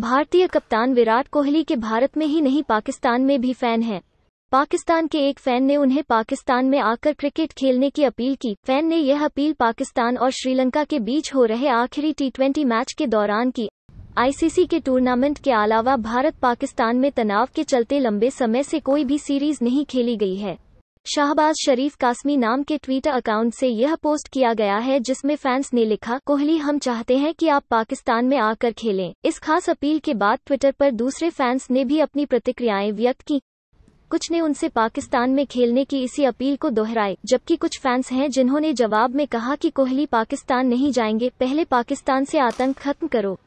भारतीय कप्तान विराट कोहली के भारत में ही नहीं पाकिस्तान में भी फैन हैं पाकिस्तान के एक फैन ने उन्हें पाकिस्तान में आकर क्रिकेट खेलने की अपील की फैन ने यह अपील पाकिस्तान और श्रीलंका के बीच हो रहे आखिरी टी मैच के दौरान की आईसीसी के टूर्नामेंट के अलावा भारत पाकिस्तान में तनाव के चलते लंबे समय से कोई भी सीरीज नहीं खेली गई है शाहबाज शरीफ कासमी नाम के ट्विटर अकाउंट से यह पोस्ट किया गया है जिसमें फैंस ने लिखा कोहली हम चाहते हैं कि आप पाकिस्तान में आकर खेलें इस खास अपील के बाद ट्विटर पर दूसरे फैंस ने भी अपनी प्रतिक्रियाएं व्यक्त की कुछ ने उनसे पाकिस्तान में खेलने की इसी अपील को दोहराई जबकि कुछ फैंस हैं जिन्होंने जवाब में कहा कि कोहली पाकिस्तान नहीं जाएंगे पहले पाकिस्तान से आतंक खत्म करो